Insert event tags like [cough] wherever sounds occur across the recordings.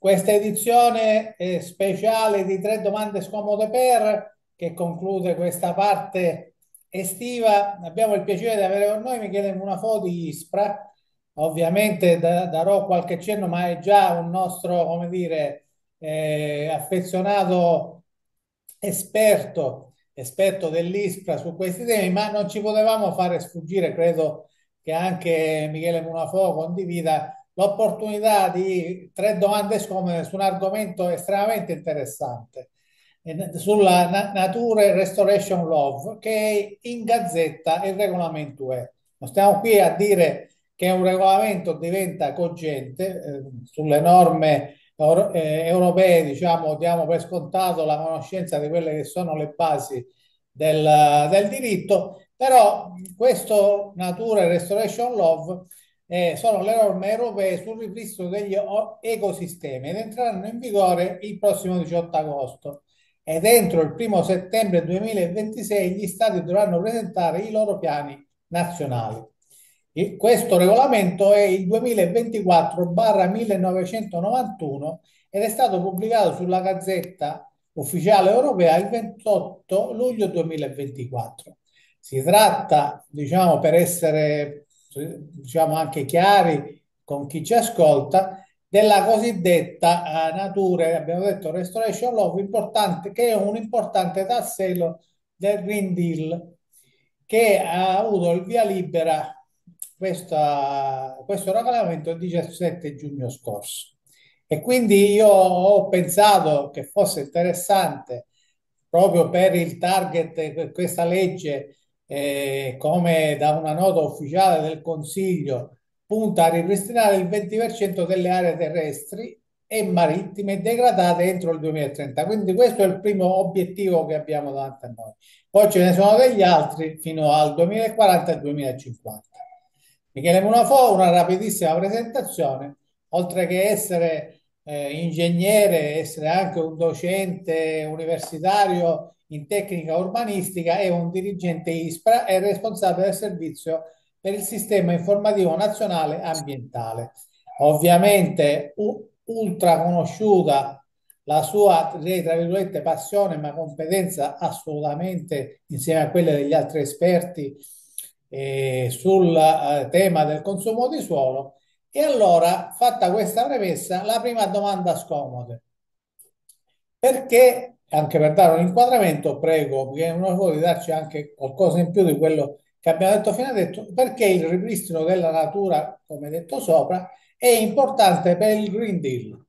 questa edizione speciale di tre domande scomode per che conclude questa parte estiva. Abbiamo il piacere di avere con noi Michele Munafo di Ispra. Ovviamente da, darò qualche cenno, ma è già un nostro, come dire, eh, affezionato esperto, esperto dell'Ispra su questi temi, ma non ci potevamo fare sfuggire, credo che anche Michele Munafo condivida l'opportunità di tre domande scomode su un argomento estremamente interessante eh, sulla Nature Restoration Love che è in gazzetta il regolamento UE. Non stiamo qui a dire che un regolamento diventa cogente eh, sulle norme euro- eh, europee, diciamo, diamo per scontato la conoscenza di quelle che sono le basi del, del diritto, però questo Nature Restoration Love eh, sono le norme europee sul ripristino degli ecosistemi ed entreranno in vigore il prossimo 18 agosto ed entro il primo settembre 2026 gli stati dovranno presentare i loro piani nazionali. E questo regolamento è il 2024-1991 ed è stato pubblicato sulla Gazzetta Ufficiale Europea il 28 luglio 2024. Si tratta, diciamo, per essere diciamo anche chiari con chi ci ascolta, della cosiddetta eh, natura, abbiamo detto restoration law, importante, che è un importante tassello del Green Deal che ha avuto il via libera questa, questo regolamento il 17 giugno scorso. E quindi io ho pensato che fosse interessante proprio per il target questa legge eh, come da una nota ufficiale del Consiglio, punta a ripristinare il 20% delle aree terrestri e marittime degradate entro il 2030. Quindi questo è il primo obiettivo che abbiamo davanti a noi. Poi ce ne sono degli altri fino al 2040 e 2050. Michele Munafò, una rapidissima presentazione, oltre che essere eh, ingegnere, essere anche un docente universitario in tecnica urbanistica è un dirigente ISPRA e responsabile del servizio per il sistema informativo nazionale ambientale. Ovviamente u- ultra conosciuta la sua, tra virgolette, passione ma competenza assolutamente insieme a quella degli altri esperti eh, sul eh, tema del consumo di suolo. E allora, fatta questa premessa, la prima domanda scomoda. Perché anche per dare un inquadramento, prego Pignanofori di darci anche qualcosa in più di quello che abbiamo detto fino adesso, perché il ripristino della natura, come detto sopra, è importante per il Green Deal.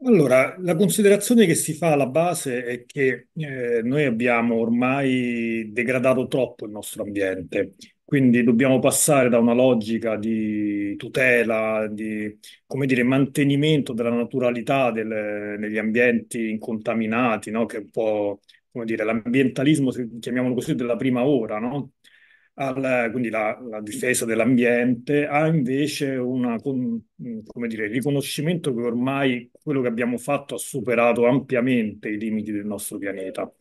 Allora, la considerazione che si fa alla base è che eh, noi abbiamo ormai degradato troppo il nostro ambiente quindi dobbiamo passare da una logica di tutela, di, come dire, mantenimento della naturalità del- negli ambienti incontaminati, no? Che è un po', come dire, l'ambientalismo, chiamiamolo così, della prima ora, no? al- quindi la, la difesa dell'ambiente, ha invece una, con- come dire, riconoscimento che ormai quello che abbiamo fatto ha superato ampiamente i limiti del nostro pianeta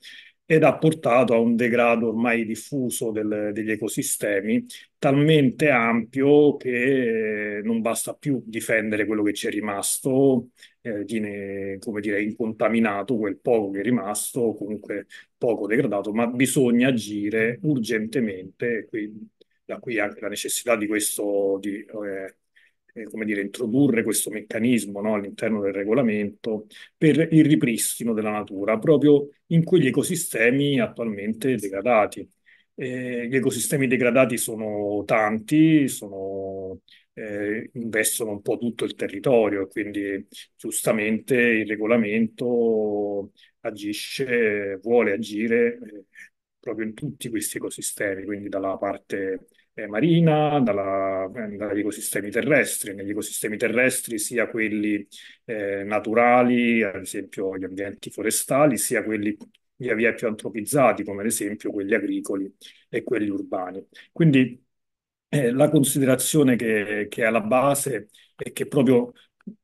ed ha portato a un degrado ormai diffuso del, degli ecosistemi, talmente ampio che eh, non basta più difendere quello che ci è rimasto, eh, viene, come dire, incontaminato quel poco che è rimasto, comunque poco degradato, ma bisogna agire urgentemente, quindi da qui anche la necessità di questo, di, eh, eh, come dire, introdurre questo meccanismo no, all'interno del regolamento per il ripristino della natura proprio in quegli ecosistemi attualmente degradati. Eh, gli ecosistemi degradati sono tanti, sono, eh, investono un po' tutto il territorio quindi giustamente il regolamento agisce, vuole agire eh, proprio in tutti questi ecosistemi, quindi dalla parte eh, marina, dagli ecosistemi terrestri. Negli ecosistemi terrestri sia quelli eh, naturali, ad esempio gli ambienti forestali, sia quelli via via più antropizzati, come ad esempio quelli agricoli e quelli urbani. Quindi eh, la considerazione che, che è alla base è che proprio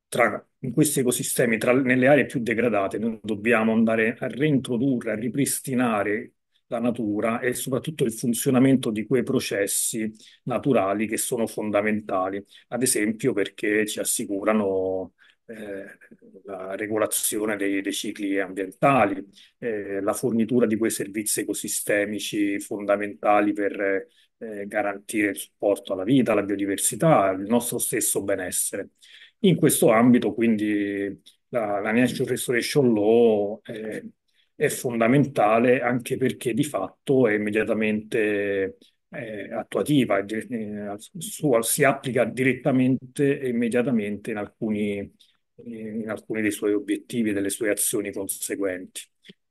tra, in questi ecosistemi, tra, nelle aree più degradate, noi dobbiamo andare a reintrodurre, a ripristinare la natura e soprattutto il funzionamento di quei processi naturali che sono fondamentali, ad esempio perché ci assicurano eh, la regolazione dei, dei cicli ambientali, eh, la fornitura di quei servizi ecosistemici fondamentali per eh, garantire il supporto alla vita, alla biodiversità, il nostro stesso benessere. In questo ambito, quindi, la, la Nature Restoration Law eh, è fondamentale anche perché di fatto è immediatamente eh, attuativa, eh, su, si applica direttamente e immediatamente in alcuni, eh, in alcuni dei suoi obiettivi e delle sue azioni conseguenti.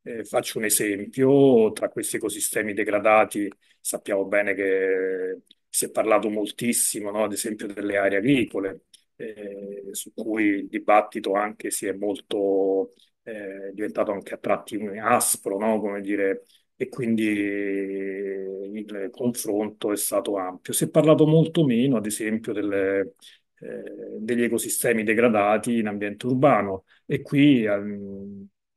Eh, faccio un esempio, tra questi ecosistemi degradati sappiamo bene che si è parlato moltissimo, no? ad esempio, delle aree agricole, eh, su cui il dibattito anche si è molto eh, diventato anche a tratti aspro, no? come dire, e quindi il confronto è stato ampio. Si è parlato molto meno, ad esempio, delle, eh, degli ecosistemi degradati in ambiente urbano e qui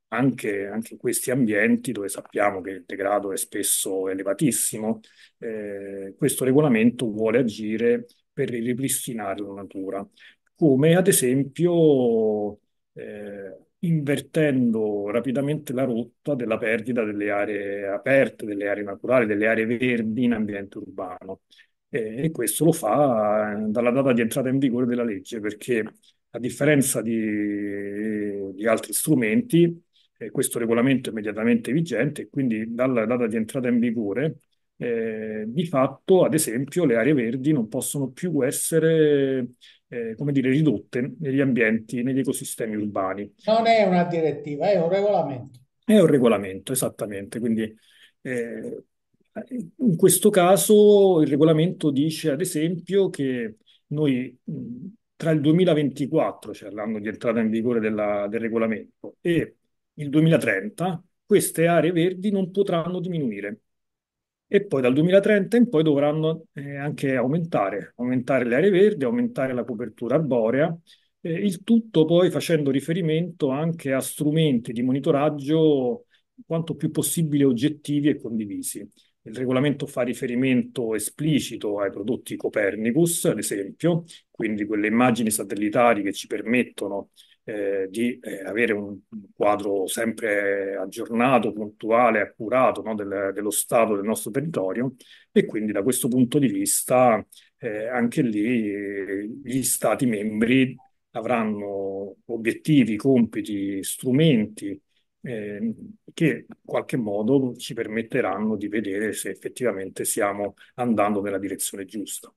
anche, anche, in questi ambienti dove sappiamo che il degrado è spesso elevatissimo, eh, questo regolamento vuole agire per ripristinare la natura, come ad esempio eh, invertendo rapidamente la rotta della perdita delle aree aperte, delle aree naturali, delle aree verdi in ambiente urbano. E, e questo lo fa eh, dalla data di entrata in vigore della legge, perché a differenza di, di altri strumenti, eh, questo regolamento è immediatamente vigente e quindi dalla data di entrata in vigore, eh, di fatto, ad esempio, le aree verdi non possono più essere eh, come dire, ridotte negli ambienti, negli ecosistemi urbani. Non è una direttiva, è un regolamento. È un regolamento, esattamente. Quindi eh, in questo caso il regolamento dice, ad esempio, che noi tra il 2024, cioè l'anno di entrata in vigore della, del regolamento, e il 2030, queste aree verdi non potranno diminuire e poi dal 2030 in poi dovranno eh, anche aumentare, aumentare le aree verdi, aumentare la copertura arborea, eh, il tutto poi facendo riferimento anche a strumenti di monitoraggio quanto più possibile oggettivi e condivisi. Il regolamento fa riferimento esplicito ai prodotti Copernicus, ad esempio, quindi quelle immagini satellitari che ci permettono eh, di eh, avere un, quadro sempre aggiornato, puntuale, accurato no, del, dello stato del nostro territorio e quindi da questo punto di vista eh, anche lì eh, gli Stati membri avranno obiettivi, compiti, strumenti eh, che in qualche modo ci permetteranno di vedere se effettivamente stiamo andando nella direzione giusta.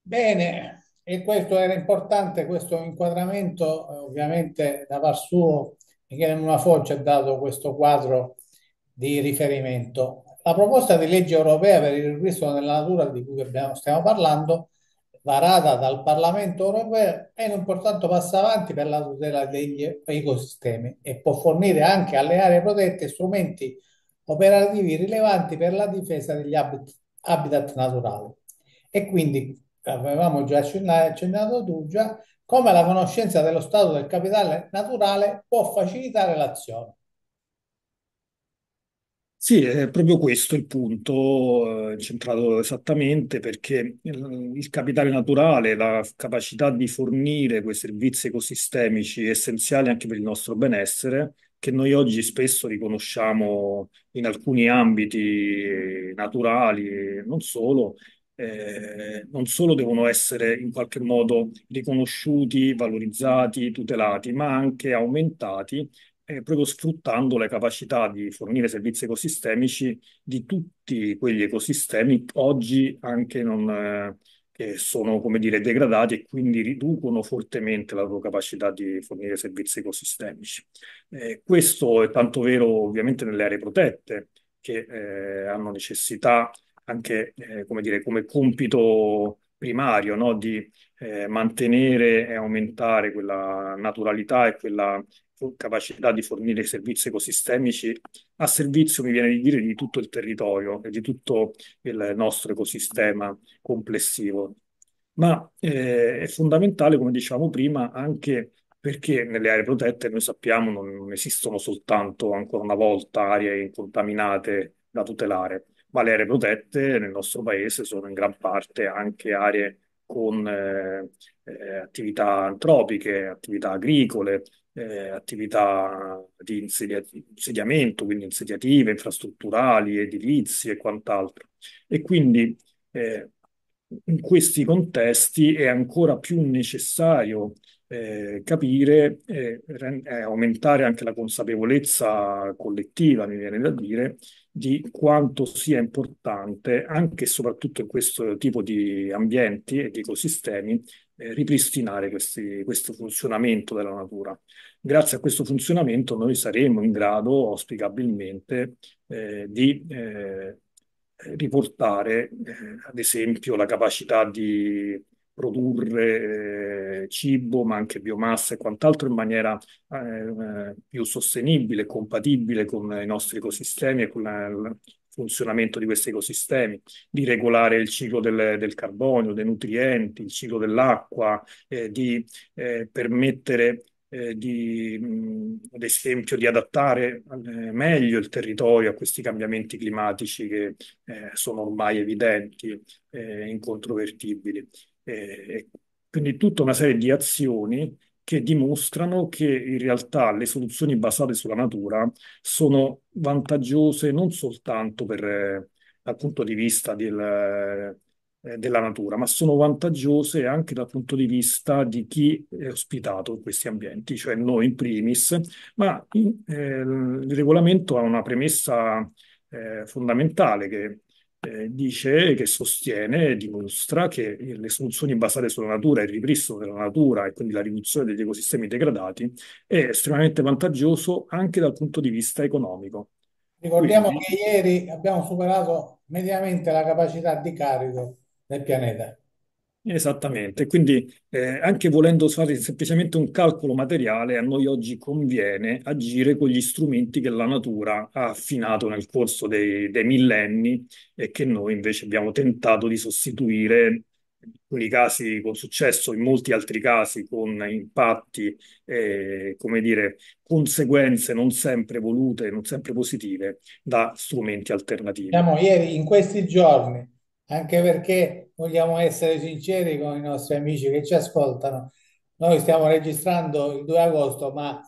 Bene, e questo era importante, questo inquadramento, eh, ovviamente da par suo Michele Munafò ci ha dato questo quadro di riferimento. La proposta di legge europea per il ripristino della natura di cui abbiamo, stiamo parlando, varata dal Parlamento europeo, è un importante passo avanti per la tutela degli ecosistemi e può fornire anche alle aree protette strumenti operativi rilevanti per la difesa degli habitat, habitat naturali e quindi avevamo già accennato Dugia, come la conoscenza dello stato del capitale naturale può facilitare l'azione. Sì, è proprio questo il punto eh, centrato esattamente perché il, capitale naturale, la capacità di fornire quei servizi ecosistemici essenziali anche per il nostro benessere, che noi oggi spesso riconosciamo in alcuni ambiti naturali, non solo, eh, non solo devono essere in qualche modo riconosciuti, valorizzati, tutelati, ma anche aumentati, eh, proprio sfruttando le capacità di fornire servizi ecosistemici di tutti quegli ecosistemi oggi anche non, eh, che sono, come dire, degradati e quindi riducono fortemente la loro capacità di fornire servizi ecosistemici. Eh, questo è tanto vero ovviamente nelle aree protette che eh, hanno necessità anche eh, come, dire, come compito primario no? di eh, mantenere e aumentare quella naturalità e quella capacità di fornire servizi ecosistemici a servizio, mi viene di dire, di tutto il territorio e di tutto il nostro ecosistema complessivo. Ma eh, è fondamentale, come dicevamo prima, anche perché nelle aree protette noi sappiamo non, non esistono soltanto, ancora una volta, aree incontaminate da tutelare, ma le aree protette nel nostro paese sono in gran parte anche aree con eh, eh, attività antropiche, attività agricole, eh, attività di insedia- insediamento, quindi insediative, infrastrutturali, edilizie e quant'altro. E quindi eh, in questi contesti è ancora più necessario eh, capire e eh, aumentare anche la consapevolezza collettiva, mi viene da dire, di quanto sia importante, anche e soprattutto in questo tipo di ambienti e di ecosistemi, eh, ripristinare questi, questo funzionamento della natura. Grazie a questo funzionamento noi saremo in grado, auspicabilmente, eh, di eh, riportare, eh, ad esempio, la capacità di produrre eh, cibo, ma anche biomassa e quant'altro in maniera eh, più sostenibile, compatibile con i nostri ecosistemi e con il funzionamento di questi ecosistemi, di regolare il ciclo del, del carbonio, dei nutrienti, il ciclo dell'acqua, eh, di eh, permettere eh, di, mh, ad esempio, di adattare eh, meglio il territorio a questi cambiamenti climatici che eh, sono ormai evidenti e eh, incontrovertibili quindi tutta una serie di azioni che dimostrano che in realtà le soluzioni basate sulla natura sono vantaggiose non soltanto per, eh, dal punto di vista del, eh, della natura, ma sono vantaggiose anche dal punto di vista di chi è ospitato in questi ambienti, cioè noi in primis, ma in, eh, il regolamento ha una premessa eh, fondamentale che eh, dice che sostiene e dimostra che le soluzioni basate sulla natura, il ripristino della natura e quindi la riduzione degli ecosistemi degradati è estremamente vantaggioso anche dal punto di vista economico. Ricordiamo quindi, che ieri abbiamo superato mediamente la capacità di carico del pianeta. Esattamente, quindi eh, anche volendo fare semplicemente un calcolo materiale, a noi oggi conviene agire con gli strumenti che la natura ha affinato nel corso dei, dei millenni e che noi invece abbiamo tentato di sostituire in alcuni casi con successo, in molti altri casi con impatti e, come dire, conseguenze non sempre volute, non sempre positive da strumenti alternativi. Siamo ieri, in questi giorni anche perché vogliamo essere sinceri con i nostri amici che ci ascoltano. Noi stiamo registrando il 2 agosto, ma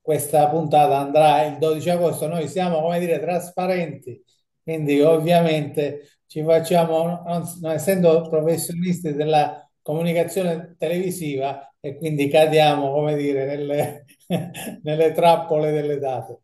questa puntata andrà il 12 agosto. Noi siamo, come dire, trasparenti, quindi ovviamente ci facciamo, non, non essendo professionisti della comunicazione televisiva, e quindi cadiamo, come dire, nelle, [laughs] nelle trappole delle date.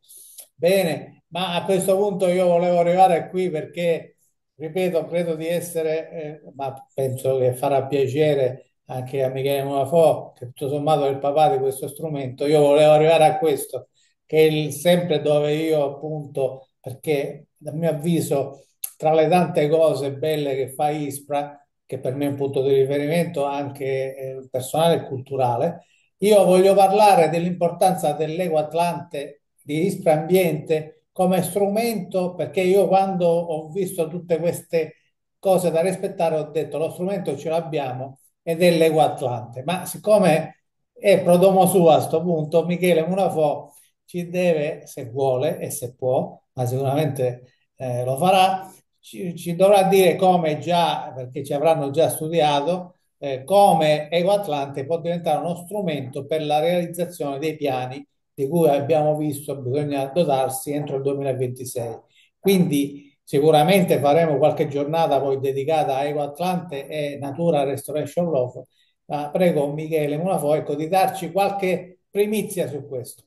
Bene, ma a questo punto io volevo arrivare qui perché ripeto, credo di essere, eh, ma penso che farà piacere anche a Michele Monafò, che tutto sommato è il papà di questo strumento. Io volevo arrivare a questo, che è il, sempre dove io appunto, perché a mio avviso tra le tante cose belle che fa Ispra, che per me è un punto di riferimento anche eh, personale e culturale, io voglio parlare dell'importanza dell'Eco Atlante di Ispra Ambiente come strumento, perché io quando ho visto tutte queste cose da rispettare ho detto lo strumento ce l'abbiamo ed è l'Ego Atlante, ma siccome è prodomo suo a questo punto, Michele Munafò ci deve, se vuole e se può, ma sicuramente eh, lo farà, ci, ci, dovrà dire come già, perché ci avranno già studiato, eh, come Ego Atlante può diventare uno strumento per la realizzazione dei piani di cui abbiamo visto bisogna dotarsi entro il 2026. Quindi sicuramente faremo qualche giornata poi dedicata a Eco Atlante e Natura Restoration Love, ma prego Michele Munafo ecco, di darci qualche primizia su questo.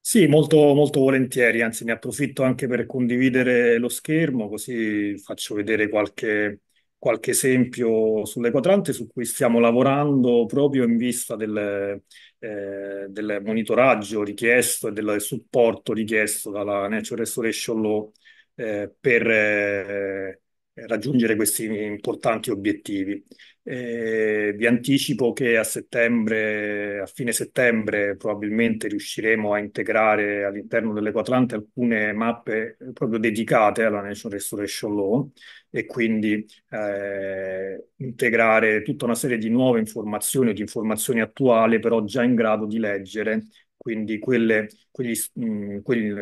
Sì, molto, molto volentieri, anzi ne approfitto anche per condividere lo schermo, così faccio vedere qualche, qualche esempio sull'equadrante su cui stiamo lavorando proprio in vista del, eh, del monitoraggio richiesto e del supporto richiesto dalla Nature Restoration Law eh, per eh, eh, raggiungere questi importanti obiettivi. Eh, vi anticipo che a settembre, a fine settembre, probabilmente riusciremo a integrare all'interno dell'Ecoatlante alcune mappe eh, proprio dedicate alla National Restoration Law e quindi eh, integrare tutta una serie di nuove informazioni o di informazioni attuali, però già in grado di leggere quindi quelle, quegli, mh, mhmm, quel,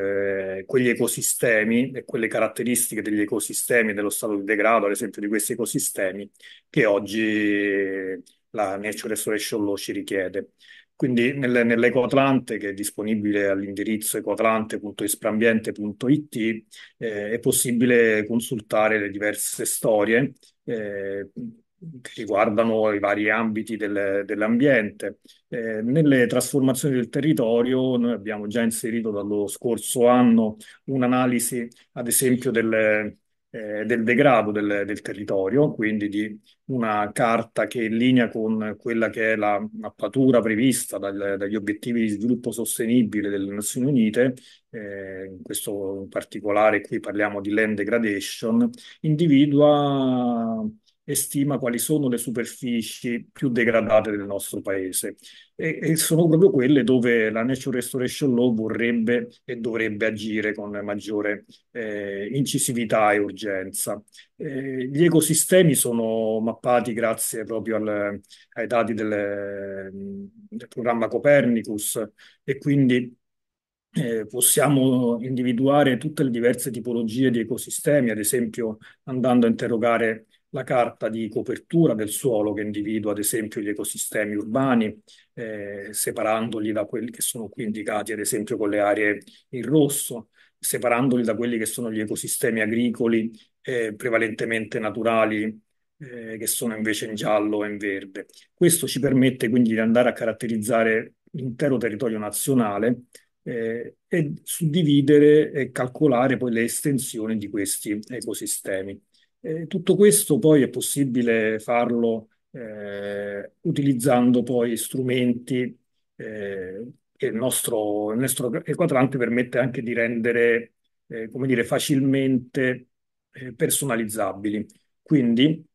eh, quegli, ecosistemi e quelle caratteristiche degli ecosistemi, dello stato di degrado, ad esempio, di questi ecosistemi che oggi eh, la Nature Restoration Law ci richiede. Quindi nel, nell'EcoAtlante, che è disponibile all'indirizzo ecoatlante.isprambiente.it, eh, è possibile consultare le diverse storie eh, che riguardano i vari ambiti del, dell'ambiente. Eh, nelle trasformazioni del territorio noi abbiamo già inserito dallo scorso anno un'analisi, ad esempio, del, eh, del degrado del, del, territorio, quindi di una carta che è in linea con quella che è la mappatura prevista dal, dagli obiettivi di sviluppo sostenibile delle Nazioni Unite, eh, in questo in particolare qui parliamo di land degradation, individua e stima quali sono le superfici più degradate del nostro paese e, e sono proprio quelle dove la Nature Restoration Law vorrebbe e dovrebbe agire con maggiore eh, incisività e urgenza. Eh, gli ecosistemi sono mappati grazie proprio al, ai dati delle, del programma Copernicus e quindi eh, possiamo individuare tutte le diverse tipologie di ecosistemi, ad esempio andando a interrogare la carta di copertura del suolo che individua ad esempio gli ecosistemi urbani, eh, separandoli da quelli che sono qui indicati ad esempio con le aree in rosso, separandoli da quelli che sono gli ecosistemi agricoli eh, prevalentemente naturali eh, che sono invece in giallo e in verde. Questo ci permette quindi di andare a caratterizzare l'intero territorio nazionale eh, e suddividere e calcolare poi le estensioni di questi ecosistemi. Eh, tutto questo poi è possibile farlo eh, utilizzando poi strumenti eh, che il nostro, il nostro quadrante permette anche di rendere, eh, come dire, facilmente eh, personalizzabili. Quindi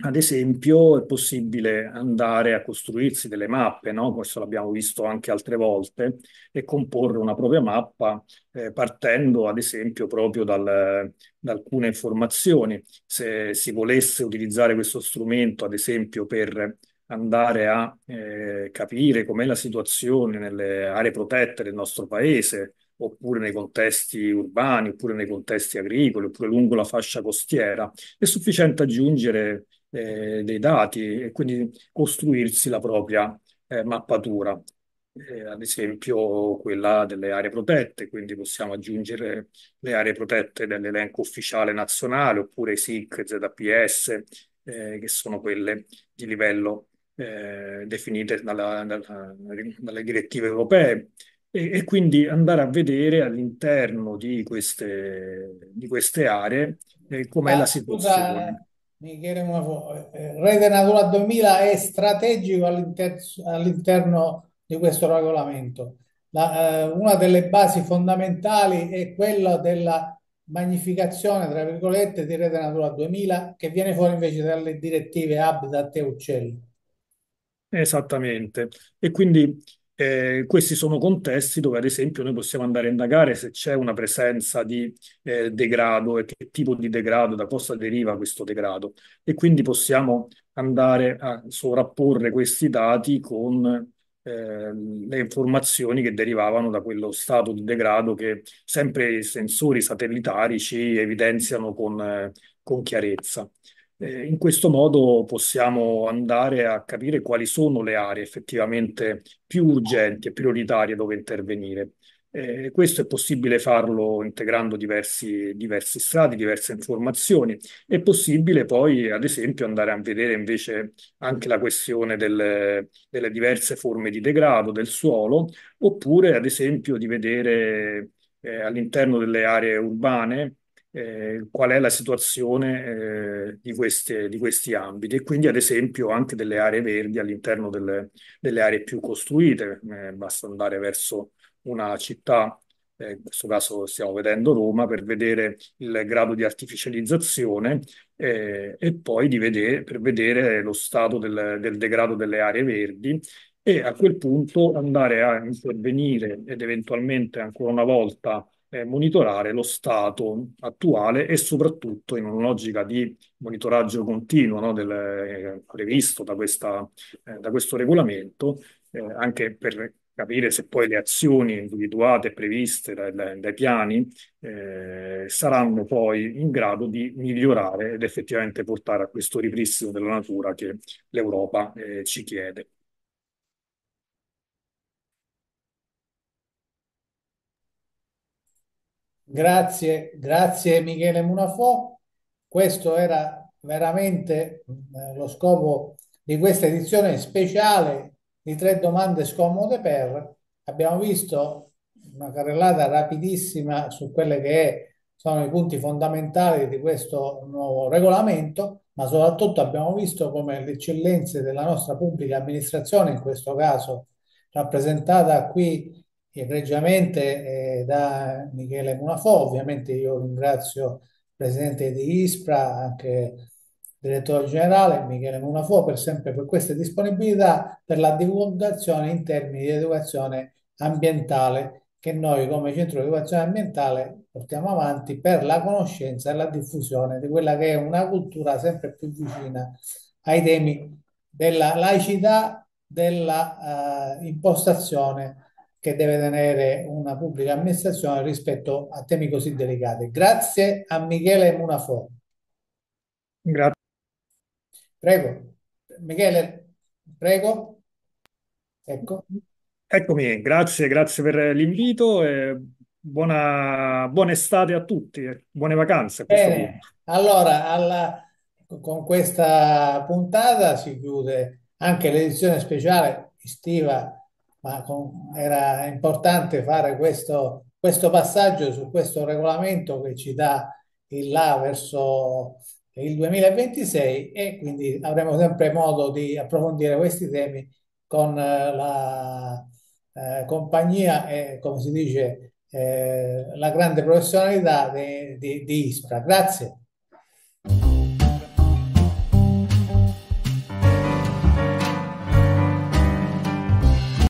ad esempio, è possibile andare a costruirsi delle mappe, no? Questo l'abbiamo visto anche altre volte, e comporre una propria mappa eh, partendo, ad esempio, proprio dal, da alcune informazioni. Se si volesse utilizzare questo strumento, ad esempio, per andare a eh, capire com'è la situazione nelle aree protette del nostro paese, oppure nei contesti urbani, oppure nei contesti agricoli, oppure lungo la fascia costiera, è sufficiente aggiungere eh, dei dati e quindi costruirsi la propria eh, mappatura, eh, ad esempio quella delle aree protette, quindi possiamo aggiungere le aree protette dell'elenco ufficiale nazionale oppure i SIC, ZPS, eh, che sono quelle di livello eh, definite dalla, dalla, dalle direttive europee. E, e, quindi andare a vedere all'interno di queste, di queste aree eh, com'è ah, la situazione. Michele Muafo, Rete Natura 2000 è strategico all'inter- all'interno di questo regolamento. La, eh, una delle basi fondamentali è quella della magnificazione, tra virgolette, di Rete Natura 2000 che viene fuori invece dalle direttive Habitat e Uccelli. Esattamente. E quindi eh, questi sono contesti dove, ad esempio, noi possiamo andare a indagare se c'è una presenza di eh, degrado e che tipo di degrado, da cosa deriva questo degrado. E quindi possiamo andare a sovrapporre questi dati con eh, le informazioni che derivavano da quello stato di degrado che sempre i sensori satellitari ci evidenziano con, eh, con chiarezza. Eh, in questo modo possiamo andare a capire quali sono le aree effettivamente più urgenti e prioritarie dove intervenire. Eh, questo è possibile farlo integrando diversi, diversi, strati, diverse informazioni. È possibile poi, ad esempio, andare a vedere invece anche la questione delle, delle diverse forme di degrado del suolo, oppure, ad esempio, di vedere eh, all'interno delle aree urbane eh, qual è la situazione eh, di, queste, di, questi ambiti e quindi ad esempio anche delle aree verdi all'interno delle, delle aree più costruite, eh, basta andare verso una città, eh, in questo caso stiamo vedendo Roma, per vedere il grado di artificializzazione eh, e poi vedere, per vedere lo stato del, del degrado delle aree verdi e a quel punto andare a intervenire ed eventualmente ancora una volta eh, monitorare lo stato attuale e soprattutto in una logica di monitoraggio continuo no, del, eh, previsto da, questa, eh, da, questo regolamento, eh, anche per capire se poi le azioni individuate e previste dai, dai, dai piani eh, saranno poi in grado di migliorare ed effettivamente portare a questo ripristino della natura che l'Europa ci chiede. Grazie, grazie Michele Munafò. Questo era veramente eh, lo scopo di questa edizione speciale di tre domande scomode per. Abbiamo visto una carrellata rapidissima su quelle che sono i punti fondamentali di questo nuovo regolamento, ma soprattutto abbiamo visto come le eccellenze della nostra pubblica amministrazione, in questo caso rappresentata qui egregiamente eh, da Michele Munafò, ovviamente io ringrazio il presidente di ISPRA, anche il direttore generale Michele Munafò per sempre per questa disponibilità per la divulgazione in termini di educazione ambientale che noi come centro di educazione ambientale portiamo avanti per la conoscenza e la diffusione di quella che è una cultura sempre più vicina ai temi della laicità, della uh, impostazione che deve tenere una pubblica amministrazione rispetto a temi così delicati. Grazie a Michele Munafo. Grazie. Prego. Michele, prego. Ecco. Eccomi, grazie, grazie per l'invito e buona, buona, estate a tutti, eh, buone vacanze. allora alla, con questa puntata si chiude anche l'edizione speciale estiva ma era importante fare questo, questo passaggio su questo regolamento che ci dà il là verso il 2026 e quindi avremo sempre modo di approfondire questi temi con eh, la eh, compagnia e come si dice eh, la grande professionalità di, di, di ISPRA. Grazie.